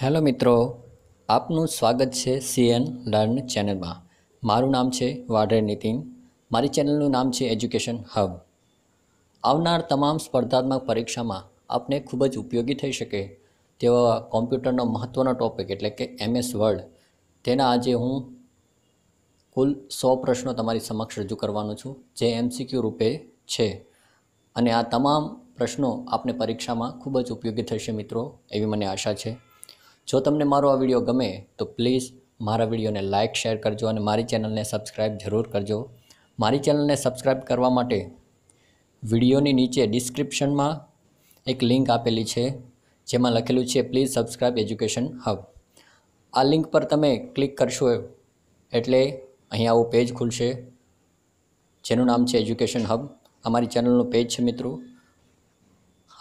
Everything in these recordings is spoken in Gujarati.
હેલો મિત્રો આપનું સ્વાગત છે સીએન લર્ન ચેનલમાં મારું નામ છે વાઢેર નીતિન મારી ચેનલનું નામ છે એજ્યુકેશન હબ આવનાર તમામ સ્પર્ધાત્મક પરીક્ષામાં આપને ખૂબ જ ઉપયોગી થઈ શકે તેવા કોમ્પ્યુટરનો મહત્ત્વનો ટોપિક એટલે કે એમએસ વર્ડ તેના આજે હું કુલ સો પ્રશ્નો તમારી સમક્ષ રજૂ કરવાનો છું જે એમસીક્યુ રૂપે છે અને આ તમામ પ્રશ્નો આપને પરીક્ષામાં ખૂબ જ ઉપયોગી થશે મિત્રો એવી મને આશા છે જો તમને મારો આ વિડીયો ગમે તો પ્લીઝ મારા વિડીયોને લાઇક શેર કરજો અને મારી ચેનલને સબસ્ક્રાઈબ જરૂર કરજો મારી ચેનલને સબસ્ક્રાઈબ કરવા માટે વિડીયોની નીચે ડિસ્ક્રિપ્શનમાં એક લિંક આપેલી છે જેમાં લખેલું છે પ્લીઝ સબસ્ક્રાઇબ એજ્યુકેશન હબ આ લિંક પર તમે ક્લિક કરશો એટલે અહીં આવું પેજ ખુલશે જેનું નામ છે એજ્યુકેશન હબ અમારી ચેનલનું પેજ છે મિત્રો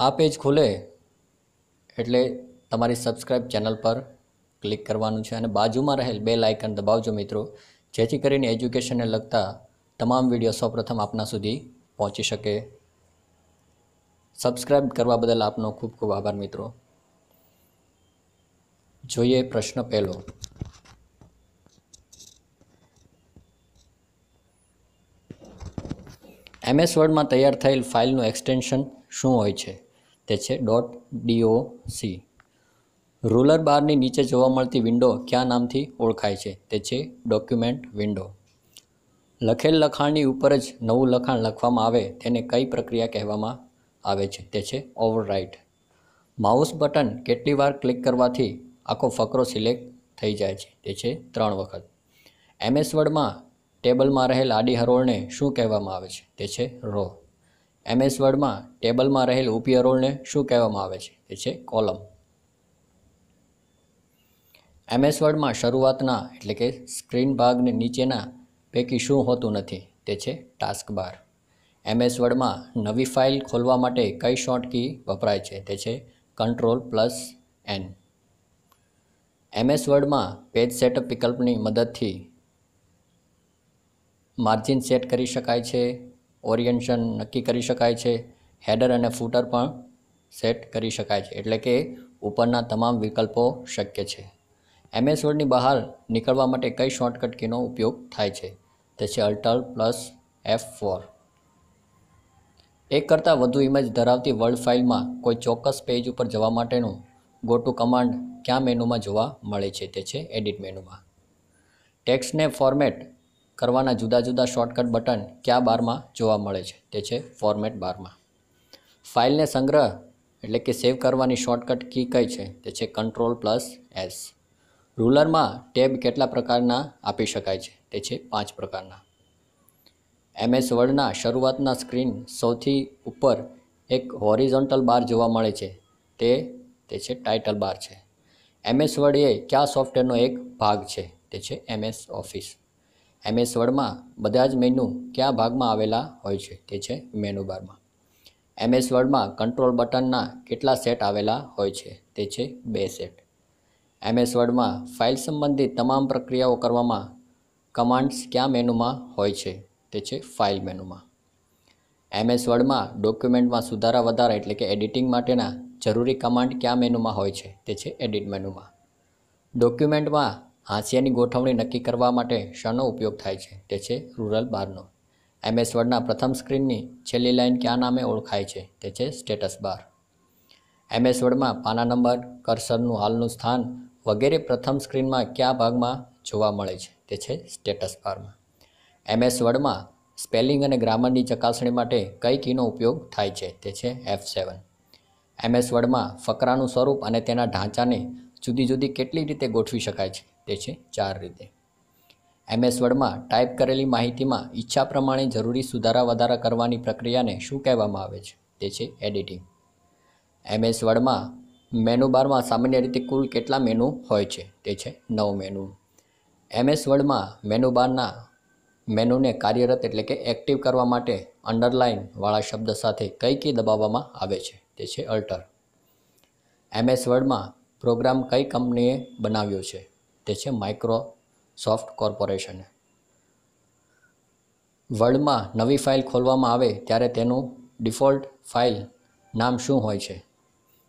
આ પેજ ખુલે એટલે તમારી સબસ્ક્રાઇબ ચેનલ પર ક્લિક કરવાનું છે અને બાજુમાં રહેલ બે લાઇકન દબાવજો મિત્રો જેથી કરીને એજ્યુકેશનને લગતા તમામ વિડીયો સૌપ્રથમ આપના સુધી પહોંચી શકે સબસ્ક્રાઇબ કરવા બદલ આપનો ખૂબ ખૂબ આભાર મિત્રો જોઈએ પ્રશ્ન પહેલો એમએસ વર્ડમાં તૈયાર થયેલ ફાઇલનું એક્સટેન્શન શું હોય છે તે છે ડોટ ડીઓ સી રૂલર બારની નીચે જોવા મળતી વિન્ડો ક્યાં નામથી ઓળખાય છે તે છે ડોક્યુમેન્ટ વિન્ડો લખેલ લખાણની ઉપર જ નવું લખાણ લખવામાં આવે તેને કઈ પ્રક્રિયા કહેવામાં આવે છે તે છે ઓવરરાઇટ માઉસ બટન કેટલી વાર ક્લિક કરવાથી આખો ફકરો સિલેક્ટ થઈ જાય છે તે છે ત્રણ વખત એમએસ વર્ડમાં ટેબલમાં રહેલ આડી હરોળને શું કહેવામાં આવે છે તે છે રો એમએસ વર્ડમાં ટેબલમાં રહેલ ઉપી હરોળને શું કહેવામાં આવે છે તે છે કોલમ એમએસ વર્ડમાં શરૂઆતના એટલે કે સ્ક્રીન ભાગને નીચેના પૈકી શું હોતું નથી તે છે ટાસ્ક બાર એમએસ વર્ડમાં નવી ફાઇલ ખોલવા માટે કઈ શોર્ટ કી વપરાય છે તે છે કંટ્રોલ પ્લસ એન એમએસ વર્ડમાં પેજ સેટઅપ વિકલ્પની મદદથી માર્જિન સેટ કરી શકાય છે ઓરિએન્શન નક્કી કરી શકાય છે હેડર અને ફૂટર પણ સેટ કરી શકાય છે એટલે કે ઉપરના તમામ વિકલ્પો શક્ય છે એમએસ વર્ડની બહાર નીકળવા માટે કઈ શોર્ટકટ કીનો ઉપયોગ થાય છે તે છે અલ્ટર પ્લસ એફ ફોર એક કરતાં વધુ ઇમેજ ધરાવતી વર્લ્ડ ફાઇલમાં કોઈ ચોક્કસ પેજ ઉપર જવા માટેનું ગો ટુ કમાન્ડ ક્યાં મેનુમાં જોવા મળે છે તે છે એડિટ મેનુમાં ટેક્સ્ટને ફોર્મેટ કરવાના જુદા જુદા શોર્ટકટ બટન કયા બારમાં જોવા મળે છે તે છે ફોર્મેટ બારમાં ફાઇલને સંગ્રહ એટલે કે સેવ કરવાની શોર્ટકટ કી કઈ છે તે છે કંટ્રોલ પ્લસ એસ રૂલરમાં ટેબ કેટલા પ્રકારના આપી શકાય છે તે છે પાંચ પ્રકારના એમએસ વર્ડના શરૂઆતના સ્ક્રીન સૌથી ઉપર એક હોરિઝોન્ટલ બાર જોવા મળે છે તે તે છે ટાઇટલ બાર છે એમએસ વર્ડ એ કયા સોફ્ટવેરનો એક ભાગ છે તે છે એમએસ ઓફિસ એમએસ વર્ડમાં બધા જ મેનુ કયા ભાગમાં આવેલા હોય છે તે છે મેનુ બારમાં એમએસ વર્ડમાં કંટ્રોલ બટનના કેટલા સેટ આવેલા હોય છે તે છે બે સેટ એમએસ વર્ડમાં ફાઇલ સંબંધિત તમામ પ્રક્રિયાઓ કરવામાં કમાન્ડ્સ ક્યાં મેનુમાં હોય છે તે છે ફાઇલ મેનુમાં એમએસ વર્ડમાં ડોક્યુમેન્ટમાં સુધારા વધારા એટલે કે એડિટિંગ માટેના જરૂરી કમાન્ડ ક્યાં મેનુમાં હોય છે તે છે એડિટ મેનુમાં ડોક્યુમેન્ટમાં હાંસિયાની ગોઠવણી નક્કી કરવા માટે શાનો ઉપયોગ થાય છે તે છે રૂરલ બારનો એમએસ વર્ડના પ્રથમ સ્ક્રીનની છેલ્લી લાઇન ક્યાં નામે ઓળખાય છે તે છે સ્ટેટસ બાર એમએસ વર્ડમાં પાના નંબર કરસરનું હાલનું સ્થાન વગેરે પ્રથમ સ્ક્રીનમાં કયા ભાગમાં જોવા મળે છે તે છે સ્ટેટસ બારમાં એમએસ વર્ડમાં સ્પેલિંગ અને ગ્રામરની ચકાસણી માટે કઈ કીનો ઉપયોગ થાય છે તે છે એફ સેવન એમએસ વર્ડમાં ફકરાનું સ્વરૂપ અને તેના ઢાંચાને જુદી જુદી કેટલી રીતે ગોઠવી શકાય છે તે છે ચાર રીતે એમએસ વર્ડમાં ટાઈપ કરેલી માહિતીમાં ઈચ્છા પ્રમાણે જરૂરી સુધારા વધારા કરવાની પ્રક્રિયાને શું કહેવામાં આવે છે તે છે એડિટિંગ એમએસ વર્ડમાં મેનુ બારમાં સામાન્ય રીતે કુલ કેટલા મેનુ હોય છે તે છે નવ મેનુ એમએસ વર્ડમાં મેનુ બારના મેનુને કાર્યરત એટલે કે એક્ટિવ કરવા માટે અંડરલાઇનવાળા શબ્દ સાથે કઈ કી દબાવવામાં આવે છે તે છે અલ્ટર એમએસ વર્ડમાં પ્રોગ્રામ કઈ કંપનીએ બનાવ્યો છે તે છે માઇક્રોસોફ્ટ કોર્પોરેશને વર્ડમાં નવી ફાઇલ ખોલવામાં આવે ત્યારે તેનું ડિફોલ્ટ ફાઇલ નામ શું હોય છે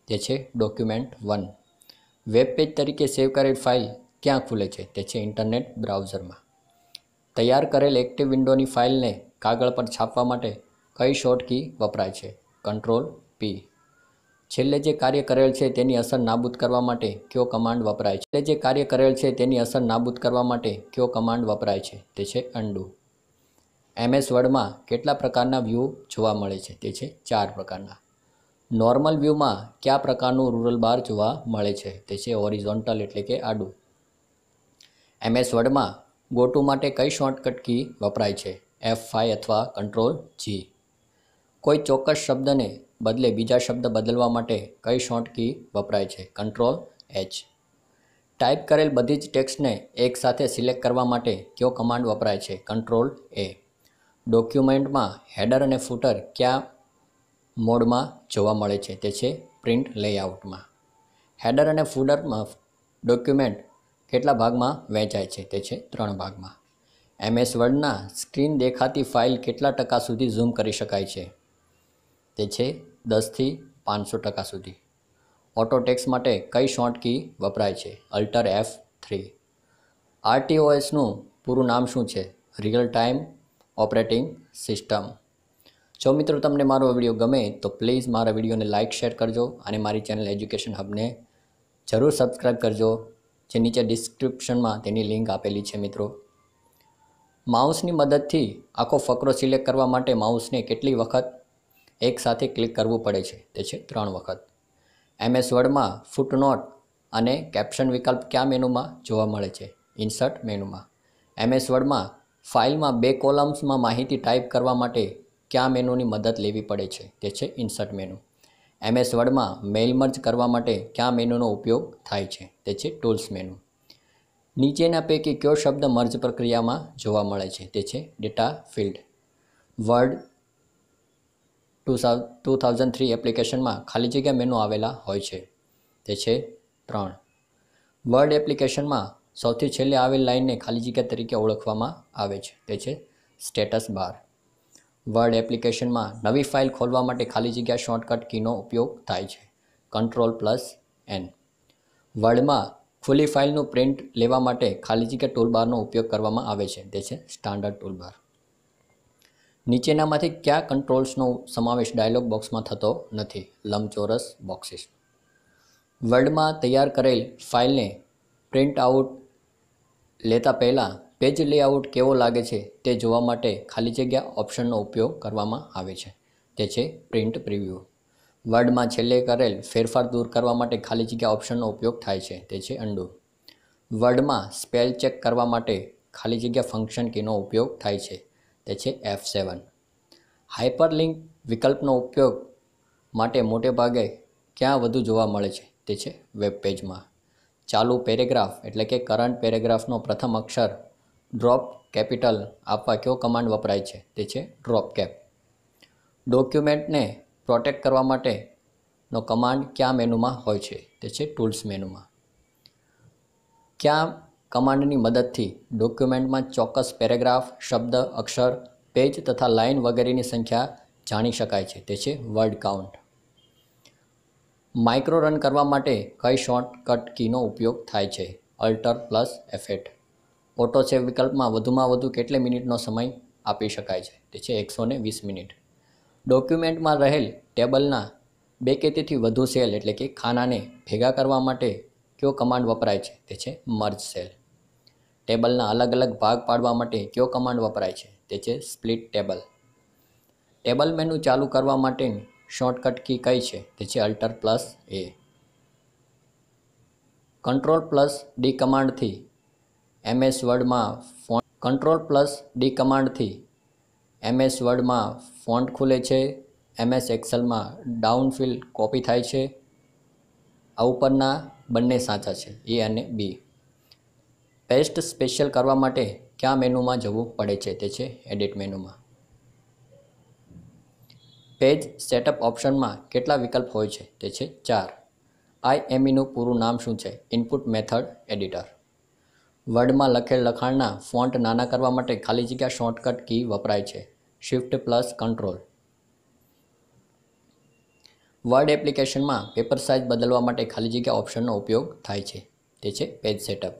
તે છે ડોક્યુમેન્ટ વન વેબ પેજ તરીકે સેવ કરેલ ફાઇલ ક્યાં ખુલે છે તે છે ઇન્ટરનેટ બ્રાઉઝરમાં તૈયાર કરેલ એક્ટિવ વિન્ડોની ફાઇલને કાગળ પર છાપવા માટે કઈ શોર્ટ કી વપરાય છે કંટ્રોલ પી છેલ્લે જે કાર્ય કરેલ છે તેની અસર નાબૂદ કરવા માટે કયો કમાન્ડ વપરાય છે જે કાર્ય કરેલ છે તેની અસર નાબૂદ કરવા માટે કયો કમાન્ડ વપરાય છે તે છે અંડુ એમએસ વર્ડમાં કેટલા પ્રકારના વ્યૂ જોવા મળે છે તે છે ચાર પ્રકારના નોર્મલ વ્યૂમાં કયા પ્રકારનું રૂરલ બાર જોવા મળે છે તે છે ઓરિઝોન્ટલ એટલે કે આડું એમએસ વર્ડમાં ગોટુ માટે કઈ શોર્ટકટ કી વપરાય છે એફ ફાઈ અથવા કંટ્રોલ જી કોઈ ચોક્કસ શબ્દને બદલે બીજા શબ્દ બદલવા માટે કઈ શોર્ટ કી વપરાય છે કંટ્રોલ એચ ટાઈપ કરેલ બધી જ ટેક્સ્ટને એકસાથે સિલેક્ટ કરવા માટે કયો કમાન્ડ વપરાય છે કંટ્રોલ એ ડોક્યુમેન્ટમાં હેડર અને ફૂટર ક્યાં મોડમાં જોવા મળે છે તે છે પ્રિન્ટ લેઆઉટમાં હેડર અને ફૂડરમાં ડોક્યુમેન્ટ કેટલા ભાગમાં વહેંચાય છે તે છે ત્રણ ભાગમાં એમએસ વર્ડના સ્ક્રીન દેખાતી ફાઇલ કેટલા ટકા સુધી ઝૂમ કરી શકાય છે તે છે દસથી પાંચસો ટકા સુધી ઓટોટેક્સ માટે કઈ શોર્ટ કી વપરાય છે અલ્ટર એફ થ્રી આરટીઓએસનું પૂરું નામ શું છે રિયલ ટાઈમ ઓપરેટિંગ સિસ્ટમ જો મિત્રો તમને મારો વિડીયો ગમે તો પ્લીઝ મારા વિડીયોને લાઇક શેર કરજો અને મારી ચેનલ એજ્યુકેશન હબને જરૂર સબસ્ક્રાઈબ કરજો જે નીચે ડિસ્ક્રિપ્શનમાં તેની લિંક આપેલી છે મિત્રો માઉસની મદદથી આખો ફકરો સિલેક્ટ કરવા માટે માઉસને કેટલી વખત એકસાથે ક્લિક કરવું પડે છે તે છે ત્રણ વખત એમએસ વર્ડમાં ફૂટનોટ અને કેપ્શન વિકલ્પ કયા મેનુમાં જોવા મળે છે ઇન્સર્ટ મેનુમાં એમએસ વર્ડમાં ફાઇલમાં બે કોલમ્સમાં માહિતી ટાઈપ કરવા માટે ક્યાં મેનુની મદદ લેવી પડે છે તે છે ઇન્સર્ટ મેનુ એમએસ વર્ડમાં મેલ મર્જ કરવા માટે કયા મેનુનો ઉપયોગ થાય છે તે છે ટૂલ્સ મેનુ નીચેના પૈકી કયો શબ્દ મર્જ પ્રક્રિયામાં જોવા મળે છે તે છે data field word two thousand three એપ્લિકેશનમાં ખાલી જગ્યા મેનુ આવેલા હોય છે તે છે ત્રણ વર્ડ એપ્લિકેશનમાં સૌથી છેલ્લે આવેલ લાઇનને ખાલી જગ્યા તરીકે ઓળખવામાં આવે છે તે છે સ્ટેટસ બાર વર્ડ એપ્લિકેશનમાં નવી ફાઇલ ખોલવા માટે ખાલી જગ્યા શોર્ટકટ કીનો ઉપયોગ થાય છે કંટ્રોલ પ્લસ એન વર્ડમાં ખુલ્લી ફાઇલનું પ્રિન્ટ લેવા માટે ખાલી જગ્યા ટૂલબારનો ઉપયોગ કરવામાં આવે છે તે છે સ્ટાન્ડર્ડ ટૂલબાર નીચેનામાંથી કયા કંટ્રોલ્સનો સમાવેશ ડાયલોગ બોક્સમાં થતો નથી લંબચોરસ બોક્સિસ વર્ડમાં તૈયાર કરેલ ફાઇલને પ્રિન્ટ આઉટ લેતા પહેલાં પેજ લેઆઉટ કેવો લાગે છે તે જોવા માટે ખાલી જગ્યા ઓપ્શનનો ઉપયોગ કરવામાં આવે છે તે છે પ્રિન્ટ પ્રિવ્યૂ વર્ડમાં છેલ્લે કરેલ ફેરફાર દૂર કરવા માટે ખાલી જગ્યા ઓપ્શનનો ઉપયોગ થાય છે તે છે અંડુ વર્ડમાં સ્પેલ ચેક કરવા માટે ખાલી જગ્યા ફંક્શન કીનો ઉપયોગ થાય છે તે છે એફ સેવન હાઇપરલિંક વિકલ્પનો ઉપયોગ માટે મોટે ભાગે ક્યાં વધુ જોવા મળે છે તે છે વેબ પેજમાં ચાલુ પેરેગ્રાફ એટલે કે કરંટ પેરેગ્રાફનો પ્રથમ અક્ષર ડ્રોપ કેપિટલ આપવા કયો કમાન્ડ વપરાય છે તે છે ડ્રોપ કેપ ડોક્યુમેન્ટને પ્રોટેક્ટ કરવા માટેનો કમાન્ડ ક્યાં મેનુમાં હોય છે તે છે ટૂલ્સ મેનુમાં ક્યાં કમાન્ડની મદદથી ડોક્યુમેન્ટમાં ચોક્કસ પેરેગ્રાફ શબ્દ અક્ષર પેજ તથા લાઇન વગેરેની સંખ્યા જાણી શકાય છે તે છે વર્ડ કાઉન્ટ માઇક્રો રન કરવા માટે કઈ શોર્ટકટ કીનો ઉપયોગ થાય છે alt plus F eight auto વિકલ્પમાં વધુમાં વધુ કેટલી મિનિટનો સમય આપી શકાય છે તે છે એકસો વીસ મિનિટ ડોક્યુમેન્ટમાં રહેલ ટેબલના બે કે તેથી વધુ સેલ એટલે કે ખાનાને ભેગા કરવા માટે કયો કમાન્ડ વપરાય છે તે છે મર્જ સેલ ટેબલના અલગ અલગ ભાગ પાડવા માટે કયો કમાન્ડ વપરાય છે તે છે સ્પ્લિટ ટેબલ ટેબલ મેનુ ચાલુ કરવા માટેની શોર્ટકટ કી કઈ છે તે છે alt plus A control plus D કમાન્ડથી એમએસ વર્ડમાં ફોન્ટ કંટ્રોલ પ્લસ ડી કમાન્ડથી એમએસ વર્ડમાં ફોન્ટ ખુલે છે એમએસ એક્સેલમાં ડાઉનફિલ કોપી થાય છે આ ઉપરના બંને સાચા છે એ અને બી પેસ્ટ સ્પેશિયલ કરવા માટે કયા મેનુમાં જવું પડે છે તે છે એડિટ મેનુમાં પેજ સેટઅપ ઓપ્શનમાં કેટલા વિકલ્પ હોય છે તે છે ચાર આઈએમઈનું પૂરું નામ શું છે ઇનપુટ મેથડ એડિટર વર્ડમાં લખેલ લખાણના ફોન્ટ નાના કરવા માટે ખાલી જગ્યા શોર્ટકટ કી વપરાય છે શિફ્ટ પ્લસ કંટ્રોલ વર્ડ એપ્લિકેશનમાં પેપર સાઇઝ બદલવા માટે ખાલી જગ્યા ઓપ્શનનો ઉપયોગ થાય છે તે છે પેજ સેટઅપ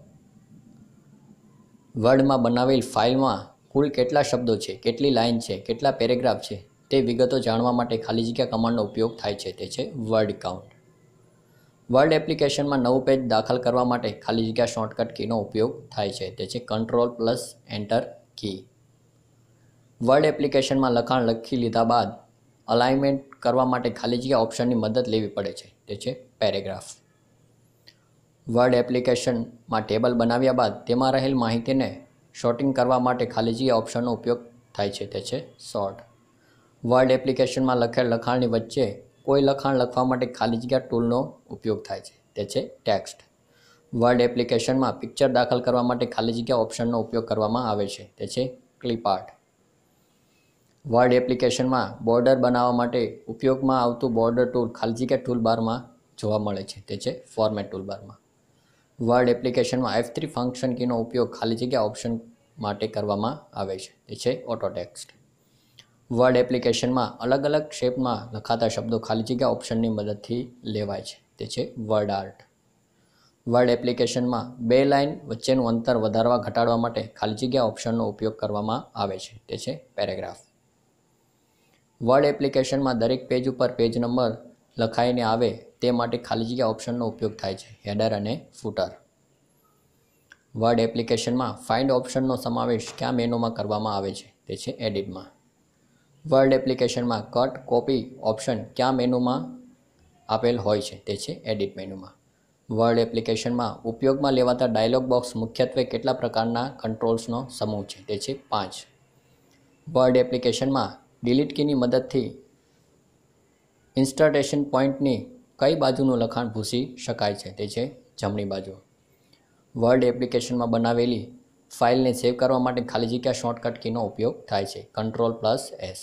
વર્ડમાં બનાવેલ ફાઇલમાં કુલ કેટલા શબ્દો છે કેટલી લાઇન છે કેટલા પેરેગ્રાફ છે તે વિગતો જાણવા માટે ખાલી જગ્યા કમાન્ડનો ઉપયોગ થાય છે તે છે વર્ડ કાઉન્ટ વર્લ્ડ એપ્લિકેશનમાં નવું પેજ દાખલ કરવા માટે ખાલી જગ્યા શોર્ટકટ કીનો ઉપયોગ થાય છે તે છે control plus enter key word એપ્લિકેશનમાં લખાણ લખી લીધા બાદ અલાઇનમેન્ટ કરવા માટે ખાલી જગ્યા ઓપ્શનની મદદ લેવી પડે છે તે છે પેરેગ્રાફ વર્ડ એપ્લિકેશનમાં ટેબલ બનાવ્યા બાદ તેમાં રહેલ માહિતીને શોર્ટિંગ કરવા માટે ખાલી જગ્યા ઓપ્શનનો ઉપયોગ થાય છે તે છે શોર્ટ વર્ડ એપ્લિકેશનમાં લખેલ લખાણની વચ્ચે કોઈ લખાણ લખવા માટે ખાલી જગ્યા ટૂલનો ઉપયોગ થાય છે તે છે ટેક્સ્ટ વર્ડ એપ્લિકેશનમાં પિક્ચર દાખલ કરવા માટે ખાલી જગ્યા ઓપ્શનનો ઉપયોગ કરવામાં આવે છે તે છે ક્લિપ આર્ટ વર્ડ એપ્લિકેશનમાં બોર્ડર બનાવવા માટે ઉપયોગમાં આવતું બોર્ડર ટૂલ ખાલી જગ્યા ટૂલબારમાં જોવા મળે છે તે છે ફોર્મેટ ટૂલબારમાં વર્ડ એપ્લિકેશનમાં એફ થ્રી ફંક્શન કીનો ઉપયોગ ખાલી જગ્યા ઓપ્શન માટે કરવામાં આવે છે તે છે ઓટો ટેક્સ્ટ વર્ડ એપ્લિકેશનમાં અલગ અલગ શેપમાં લખાતા શબ્દો ખાલી જગ્યા ઓપ્શનની મદદથી લેવાય છે તે છે વર્ડ આર્ટ વર્ડ એપ્લિકેશનમાં બે લાઇન વચ્ચેનું અંતર વધારવા ઘટાડવા માટે ખાલી જગ્યા ઓપ્શનનો ઉપયોગ કરવામાં આવે છે તે છે પેરેગ્રાફ વર્ડ એપ્લિકેશનમાં દરેક પેજ ઉપર પેજ નંબર લખાઈને આવે તે માટે ખાલી જગ્યા ઓપ્શનનો ઉપયોગ થાય છે હેડર અને ફૂટર વર્ડ એપ્લિકેશનમાં ફાઇન્ડ ઓપ્શનનો સમાવેશ કયા મેનોમાં કરવામાં આવે છે તે છે એડિટમાં વર્ડ એપ્લિકેશનમાં કટ કોપી ઓપ્શન ક્યાં મેનુમાં આપેલ હોય છે તે છે એડિટ મેનુમાં વર્ડ એપ્લિકેશનમાં ઉપયોગમાં લેવાતા ડાયલોગ બોક્સ મુખ્યત્વે કેટલા પ્રકારના કંટ્રોલ્સનો સમૂહ છે તે છે પાંચ વર્ડ એપ્લિકેશનમાં ડિલીટ કીની મદદથી ઇન્સ્ટર્ટેશન પોઈન્ટની કઈ બાજુનું લખાણ ભૂસી શકાય છે તે છે જમણી બાજુ વર્ડ એપ્લિકેશનમાં બનાવેલી ફાઇલને સેવ કરવા માટે ખાલી જગ્યા શોર્ટકટ કીનો ઉપયોગ થાય છે કંટ્રોલ પ્લસ એસ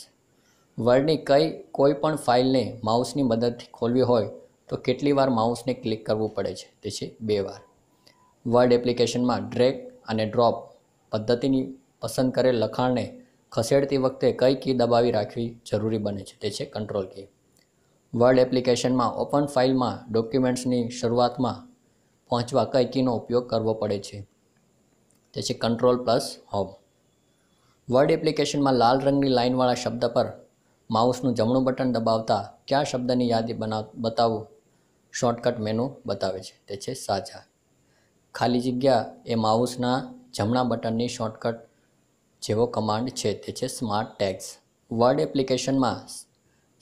વર્ડની કઈ કોઈ પણ ફાઇલને માઉસની મદદથી ખોલવી હોય તો કેટલી વાર માઉસને ક્લિક કરવું પડે છે તે છે બે વાર વર્ડ એપ્લિકેશનમાં ડ્રેક અને ડ્રોપ પદ્ધતિની પસંદ કરેલ લખાણને ખસેડતી વખતે કઈ કી દબાવી રાખવી જરૂરી બને છે તે છે કંટ્રોલ કી વર્ડ એપ્લિકેશનમાં ઓપન ફાઇલમાં ડોક્યુમેન્ટ્સની શરૂઆતમાં પહોંચવા કઈ કીનો ઉપયોગ કરવો પડે છે તે છે કંટ્રોલ પ્લસ હોમ વર્ડ એપ્લિકેશનમાં લાલ રંગની લાઇનવાળા શબ્દ પર માઉસનું જમણું બટન દબાવતા કયા શબ્દની યાદી બના બતાવવું શોર્ટકટ મેનુ બતાવે છે તે છે સાજા ખાલી જગ્યા એ માઉસના જમણા બટનની શોર્ટકટ જેવો કમાન્ડ છે તે છે સ્માર્ટ ટેગ્સ વર્ડ એપ્લિકેશનમાં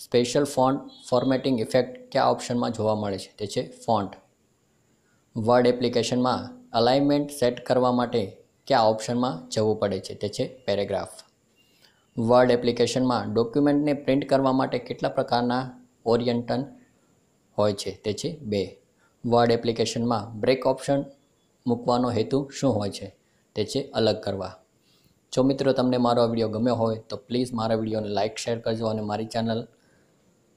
સ્પેશિયલ ફોન્ટ ફોર્મેટિંગ ઇફેક્ટ કયા ઓપ્શનમાં જોવા મળે છે તે છે ફોન્ટ વર્ડ એપ્લિકેશનમાં અલાઇનમેન્ટ સેટ કરવા માટે કયા ઓપ્શનમાં જવું પડે છે તે છે પેરેગ્રાફ વર્ડ એપ્લિકેશનમાં ડોક્યુમેન્ટને પ્રિન્ટ કરવા માટે કેટલા પ્રકારના ઓરિયન્ટન હોય છે તે છે બે વર્ડ એપ્લિકેશનમાં બ્રેક ઓપ્શન મૂકવાનો હેતુ શું હોય છે તે છે અલગ કરવા જો મિત્રો તમને મારો વિડીયો ગમ્યો હોય તો પ્લીઝ મારા વિડીયોને લાઇક શેર કરજો અને મારી ચેનલ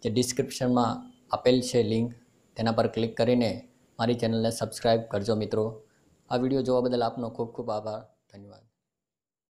જે ડિસ્ક્રિપ્શનમાં આપેલ છે લિંક તેના પર ક્લિક કરીને મારી ચેનલને સબસ્ક્રાઈબ કરજો મિત્રો આ વિડીયો જોવા બદલ આપનો ખૂબ ખૂબ આભાર ધન્યવાદ